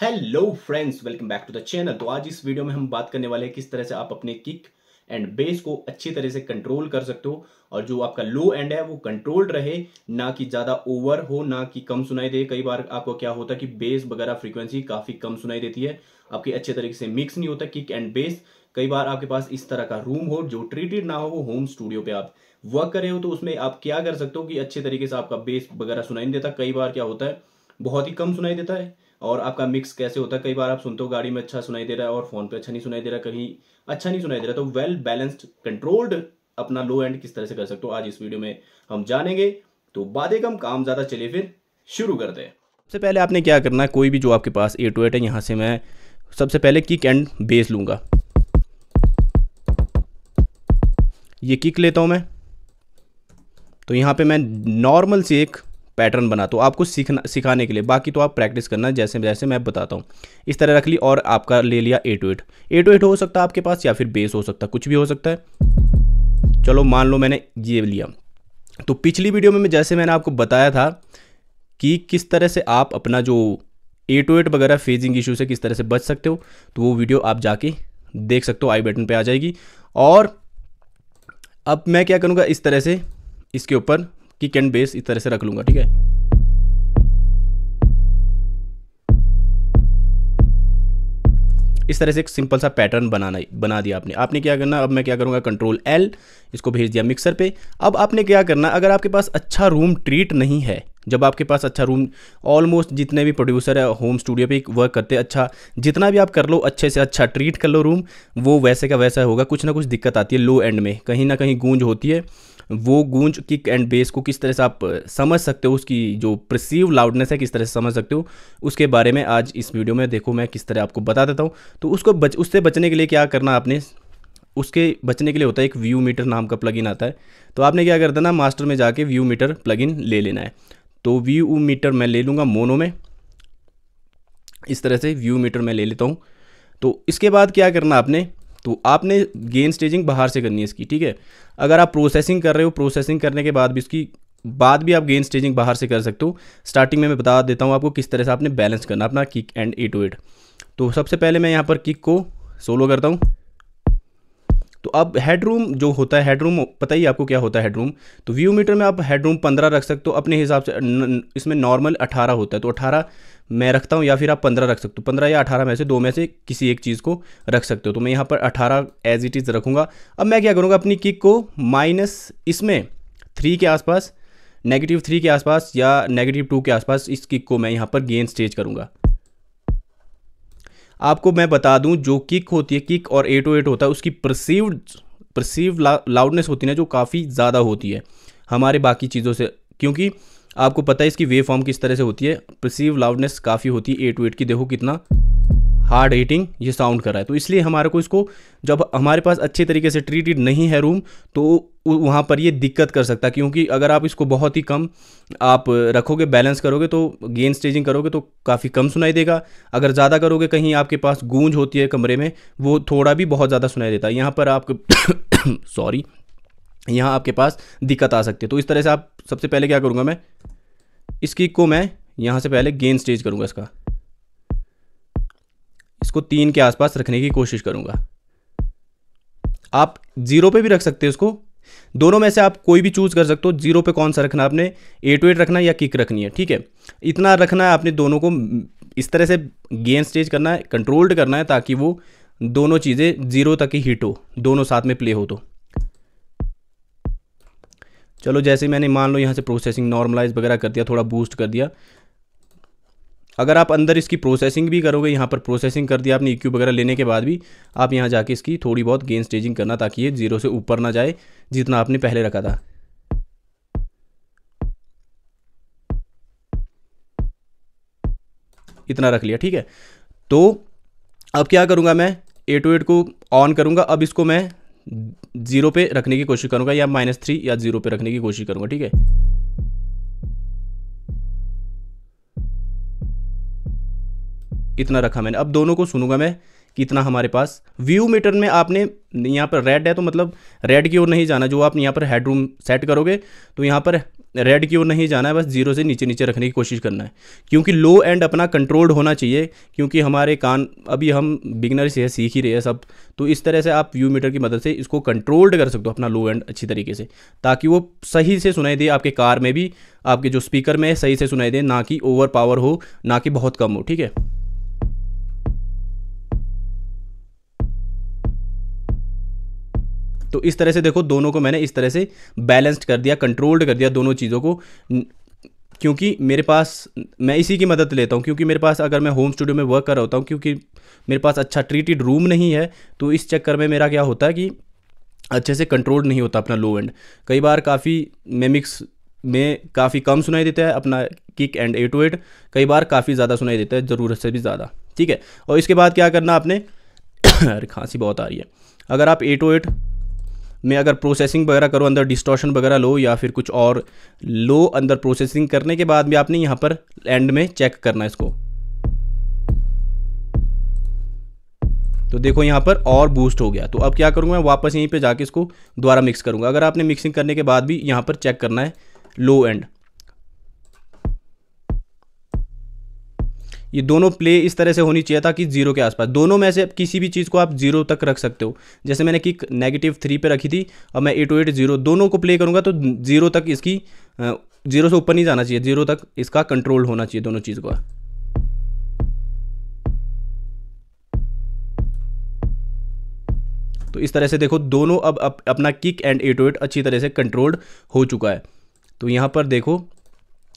hello friends welcome back to the channel तो आज इस वीडियो में हम बात करने वाले हैं किस तरह से आप अपने किक एंड बेस को अच्छी तरह से कंट्रोल कर सकते हो और जो आपका लो एंड है वो कंट्रोल्ड रहे ना कि ज़्यादा ओवर हो ना कि कम सुनाई दे कई बार आपको क्या होता है कि बेस वगैरह फ्रीक्वेंसी काफ़ी कम सुनाई देती है आपके अच्छे तरीके से मिक्स नहीं होता किक एंड बेस कई बार आपके पास इस तरह का रूम हो जो ट्रीटेड ना हो वो होम स्टूडियो पे आप वर्क करे हो तो उसमें आप क्या कर सकते हो कि अच्छे तरीके से आपका बेस वगैरह सुनाई नहीं देता कई बार क्या होता है बहुत ही कम सुनाई देता है और आपका मिक्स कैसे होता है कई बार आप सुनते हो गाड़ी में अच्छा सुनाई दे रहा है और फोन पे अच्छा नहीं सुनाई दे रहा कहीं अच्छा नहीं सुनाई दे रहा तो वेल बैलेंस्ड कंट्रोल्ड अपना लो एंड किस तरह से कर सकते हो आज इस वीडियो में हम जानेंगे तो बाद कम काम ज़्यादा चलिए फिर शुरू करते हैं सबसे पहले आपने क्या करना है कोई भी जो आपके पास ए टू एट है यहाँ से मैं सबसे पहले किक एंड बेस लूंगा ये किक लेता हूं मैं तो यहाँ पे मैं नॉर्मल से एक पैटर्न बना तो आपको सीखना सिखाने के लिए बाकी तो आप प्रैक्टिस करना जैसे जैसे मैं बताता हूँ इस तरह रख ली और आपका ले लिया A two eight A two eight हो सकता है आपके पास या फिर बेस हो सकता है कुछ भी हो सकता है चलो मान लो मैंने ये लिया तो पिछली वीडियो में जैसे मैंने आपको बताया था कि किस तरह से आप अपना जो ए टू एट वगैरह फेजिंग इशू से किस तरह से बच सकते हो तो वो वीडियो आप जाके देख सकते हो आई बटन पे आ जाएगी और अब मैं क्या करूँगा इस तरह से इसके ऊपर किक एंड बेस इस तरह से रख लूंगा ठीक है इस तरह से एक सिंपल सा पैटर्न बनाना बना दिया आपने आपने क्या करना अब मैं क्या करूँगा कंट्रोल एल इसको भेज दिया मिक्सर पे अब आपने क्या करना अगर आपके पास अच्छा रूम ट्रीट नहीं है जब आपके पास अच्छा रूम ऑलमोस्ट जितने भी प्रोड्यूसर है होम स्टूडियो पे वर्क करते हैं अच्छा जितना भी आप कर लो अच्छे से अच्छा ट्रीट कर लो रूम वो वैसे का वैसा होगा कुछ ना कुछ दिक्कत आती है लो एंड में कहीं ना कहीं गूंज होती है वो गूंज किक एंड बेस को किस तरह से आप समझ सकते हो उसकी जो प्रसीव लाउडनेस है किस तरह से समझ सकते हो उसके बारे में आज इस वीडियो में देखो मैं किस तरह आपको बता देता हूँ तो उसको बच उससे बचने के लिए क्या करना आपने उसके बचने के लिए होता है एक व्यू मीटर नाम का प्लगइन आता है तो आपने क्या कर देना मास्टर में जाके व्यू मीटर प्लगइन ले लेना है तो व्यू मीटर मैं ले लूँगा मोनो में इस तरह से व्यू मीटर मैं ले लेता हूँ तो इसके बाद क्या करना आपने तो आपने गेन स्टेजिंग बाहर से करनी है इसकी ठीक है अगर आप प्रोसेसिंग कर रहे हो प्रोसेसिंग करने के बाद भी इसकी बाद भी आप गेन स्टेजिंग बाहर से कर सकते हो स्टार्टिंग में मैं बता देता हूँ आपको किस तरह से आपने बैलेंस करना अपना kick and A two eight तो सबसे पहले मैं यहाँ पर किक को सोलो करता हूँ तो अब हेडरूम जो होता है हेडरूम पता ही आपको क्या होता है हेडरूम तो व्यू मीटर में आप हेडरूम पंद्रह रख सकते हो अपने हिसाब से इसमें नॉर्मल अठारह होता है तो अठारह मैं रखता हूँ या फिर आप पंद्रह रख सकते हो पंद्रह या अठारह में से दो में से किसी एक चीज़ को रख सकते हो तो मैं यहाँ पर अठारह एज इट इज़ रखूँगा अब मैं क्या करूँगा अपनी किक को माइनस इसमें थ्री के आसपास नेगेटिव थ्री के आसपास या नेगेटिव टू के आसपास इस किक को मैं यहाँ पर गेंद स्टेज करूँगा आपको मैं बता दूं जो किक होती है किक और ए टू एट होता है उसकी परसीव्ड प्रसिव लाउडनेस होती है ना जो काफ़ी ज़्यादा होती है हमारे बाकी चीज़ों से क्योंकि आपको पता है इसकी वेव फॉर्म किस तरह से होती है प्रसिव लाउडनेस काफ़ी होती है एट oh की देखो कितना हार्ड हीटिंग ये साउंड कर रहा है तो इसलिए हमारे को इसको जब हमारे पास अच्छे तरीके से ट्रीटेड नहीं है रूम तो वहाँ पर ये दिक्कत कर सकता है क्योंकि अगर आप इसको बहुत ही कम आप रखोगे बैलेंस करोगे तो गेन स्टेजिंग करोगे तो काफ़ी कम सुनाई देगा अगर ज़्यादा करोगे कहीं आपके पास गूंज होती है कमरे में वो थोड़ा भी बहुत ज़्यादा सुनाई देता है यहाँ पर आप सॉरी यहाँ आपके पास दिक्कत आ सकती है तो इस तरह से आप सबसे पहले क्या करूँगा मैं इसकी को मैं यहाँ से पहले गेन स्टेज करूँगा इसका इसको तीन के आसपास रखने की कोशिश करूंगा आप ज़ीरो पे भी रख सकते हैं इसको दोनों में से आप कोई भी चूज़ कर सकते हो जीरो पे कौन सा रखना आपने ए टू एट रखना या किक रखनी है ठीक है इतना रखना है आपने दोनों को इस तरह से गेन स्टेज करना है कंट्रोल्ड करना है ताकि वो दोनों चीज़ें जीरो तक ही हिट हो दोनों साथ में प्ले हो तो चलो जैसे मैंने मान लो यहाँ से प्रोसेसिंग नॉर्मलाइज वगैरह कर दिया थोड़ा बूस्ट कर दिया अगर आप अंदर इसकी प्रोसेसिंग भी करोगे यहाँ पर प्रोसेसिंग कर दिया आपने इक्यू e वगैरह लेने के बाद भी आप यहाँ जाके इसकी थोड़ी बहुत गेन स्टेजिंग करना ताकि ये जीरो से ऊपर ना जाए जितना आपने पहले रखा था इतना रख लिया ठीक है तो अब क्या करूँगा मैं ए टू एट को ऑन करूँगा अब इसको मैं ज़ीरो पे रखने की कोशिश करूँगा या माइनस थ्री या ज़ीरो पे रखने की कोशिश करूँगा ठीक है इतना रखा मैंने अब दोनों को सुनूंगा मैं कि इतना हमारे पास व्यू मीटर में आपने यहाँ पर रेड है तो मतलब रेड की ओर नहीं जाना जो आप यहाँ पर हेडरूम सेट करोगे तो यहाँ पर रेड की ओर नहीं जाना है बस जीरो से नीचे नीचे रखने की कोशिश करना है क्योंकि लो एंड अपना कंट्रोल्ड होना चाहिए क्योंकि हमारे कान अभी हम बिगनर से सीख ही रहे हैं सब तो इस तरह से आप व्यू मीटर की मदद से इसको कंट्रोल्ड कर सकते हो अपना लो एंड अच्छी तरीके से ताकि वो सही से सुनाई दे आपके कार में भी आपके जो स्पीकर में है सही से सुनाई दे ना कि ओवर पावर हो ना कि बहुत कम हो ठीक है तो इस तरह से देखो दोनों को मैंने इस तरह से बैलेंस्ड कर दिया कंट्रोल्ड कर दिया दोनों चीज़ों को क्योंकि मेरे पास मैं इसी की मदद लेता हूँ क्योंकि मेरे पास अगर मैं होम स्टूडियो में वर्क कर रहा होता हूँ क्योंकि मेरे पास अच्छा ट्रीटेड रूम नहीं है तो इस चक्कर में मेरा क्या होता है कि अच्छे से कंट्रोल नहीं होता अपना लो एंड कई बार काफ़ी मेमिक्स में काफ़ी कम सुनाई देता है अपना kick and A two eight कई बार काफ़ी ज़्यादा सुनाई देता है ज़रूरत से भी ज़्यादा ठीक है और इसके बाद क्या करना आपने अरे खांसी बहुत आ रही है अगर आप ए टू एट में अगर प्रोसेसिंग वगैरह करो अंदर डिस्टॉशन वगैरह लो या फिर कुछ और लो अंदर प्रोसेसिंग करने के बाद भी आपने यहाँ पर एंड में चेक करना इसको तो देखो यहाँ पर और बूस्ट हो गया तो अब क्या करूँगा वापस यहीं पे जाके इसको दोबारा मिक्स करूँगा अगर आपने मिक्सिंग करने के बाद भी यहाँ पर चेक करना है लो एंड ये दोनों प्ले इस तरह से होनी चाहिए था कि जीरो के आसपास दोनों में से किसी भी चीज़ को आप जीरो तक रख सकते हो जैसे मैंने किक नेगेटिव थ्री पे रखी थी और मैं ए टू एट जीरो दोनों को प्ले करूँगा तो जीरो तक इसकी जीरो से ऊपर नहीं जाना चाहिए जीरो तक इसका कंट्रोल होना चाहिए दोनों चीज़ का तो इस तरह से देखो दोनों अब अप, अपना kick and A two eight अच्छी तरह से कंट्रोल्ड हो चुका है तो यहाँ पर देखो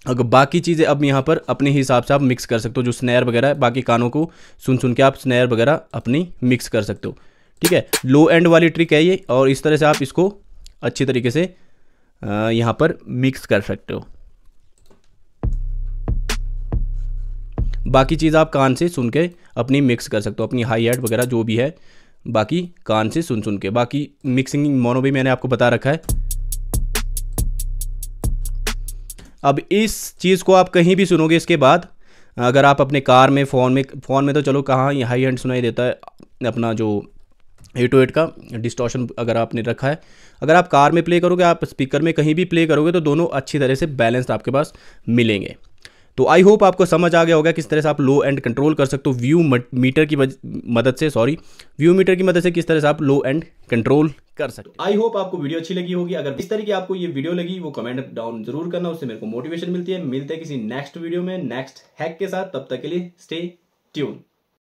अगर बाकी चीज़ें अब यहाँ पर अपने हिसाब से आप मिक्स कर सकते हो जो स्नैर वगैरह है बाकी कानों को सुन सुन के आप स्नैर वगैरह अपनी मिक्स कर सकते हो ठीक है लो एंड वाली ट्रिक है ये और इस तरह से आप इसको अच्छी तरीके से यहाँ पर मिक्स कर सकते हो बाकी चीज़ आप कान से सुन के अपनी मिक्स कर सकते हो अपनी हाई हेड वगैरह जो भी है बाकी कान से सुन सुन के बाकी मिक्सिंग मोनो भी मैंने आपको बता रखा है अब इस चीज़ को आप कहीं भी सुनोगे इसके बाद अगर आप अपने कार में फ़ोन में फ़ोन में तो चलो कहाँ ये हाई हैंड सुनाई देता है अपना जो एट टू एट का डिस्टॉशन अगर आपने रखा है अगर आप कार में प्ले करोगे आप स्पीकर में कहीं भी प्ले करोगे तो दोनों अच्छी तरह से बैलेंस आपके पास मिलेंगे तो आई होप आपको समझ आ गया होगा किस तरह से आप लो एंड कंट्रोल कर सकते हो व्यू मीटर की मदद से सॉरी व्यू मीटर की मदद से किस तरह से आप लो एंड कंट्रोल कर सकते आई होप आपको वीडियो अच्छी लगी होगी अगर इस तरह की आपको ये वीडियो लगी वो कमेंट डाउन जरूर करना उससे मेरे को मोटिवेशन मिलती है मिलते हैं किसी नेक्स्ट वीडियो में नेक्स्ट हैक के साथ तब तक के लिए स्टे ट्यून